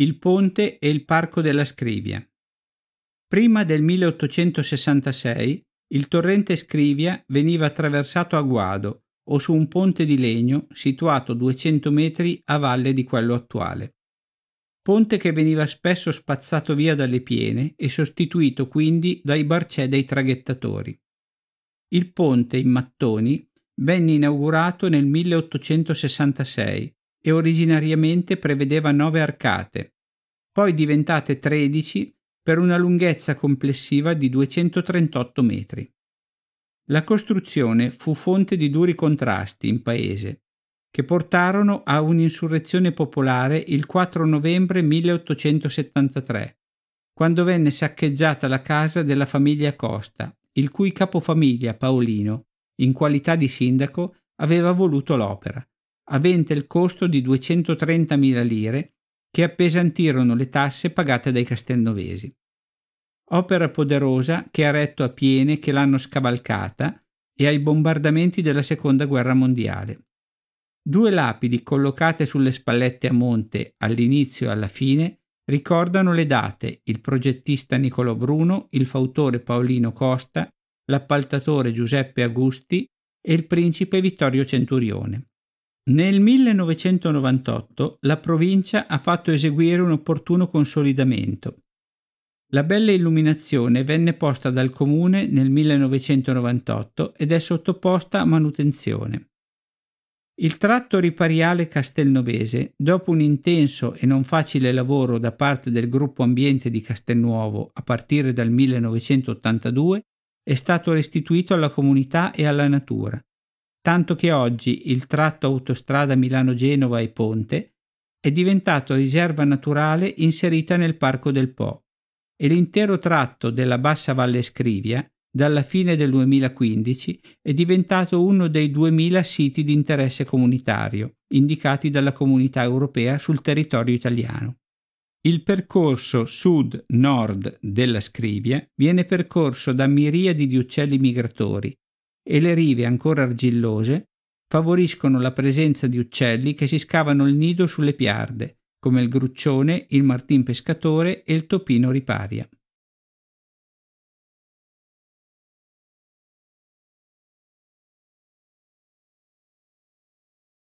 il ponte e il parco della Scrivia. Prima del 1866 il torrente Scrivia veniva attraversato a guado o su un ponte di legno situato 200 metri a valle di quello attuale. Ponte che veniva spesso spazzato via dalle piene e sostituito quindi dai barcè dei traghettatori. Il ponte in mattoni venne inaugurato nel 1866 e originariamente prevedeva nove arcate, poi diventate tredici per una lunghezza complessiva di 238 metri. La costruzione fu fonte di duri contrasti in paese, che portarono a un'insurrezione popolare il 4 novembre 1873, quando venne saccheggiata la casa della famiglia Costa, il cui capofamiglia Paolino, in qualità di sindaco, aveva voluto l'opera, avente il costo di 230.000 lire che appesantirono le tasse pagate dai castelnovesi. Opera poderosa che ha retto a piene che l'hanno scavalcata e ai bombardamenti della Seconda Guerra Mondiale. Due lapidi collocate sulle spallette a monte all'inizio e alla fine ricordano le date il progettista Niccolò Bruno, il fautore Paolino Costa, l'appaltatore Giuseppe Agusti e il principe Vittorio Centurione. Nel 1998 la provincia ha fatto eseguire un opportuno consolidamento. La bella illuminazione venne posta dal comune nel 1998 ed è sottoposta a manutenzione. Il tratto ripariale castelnovese, dopo un intenso e non facile lavoro da parte del gruppo ambiente di Castelnuovo a partire dal 1982, è stato restituito alla comunità e alla natura tanto che oggi il tratto autostrada Milano-Genova e Ponte è diventato riserva naturale inserita nel Parco del Po e l'intero tratto della Bassa Valle Scrivia dalla fine del 2015 è diventato uno dei 2000 siti di interesse comunitario indicati dalla comunità europea sul territorio italiano. Il percorso sud-nord della Scrivia viene percorso da miriadi di uccelli migratori e le rive ancora argillose favoriscono la presenza di uccelli che si scavano il nido sulle piarde, come il gruccione, il martin pescatore e il topino riparia.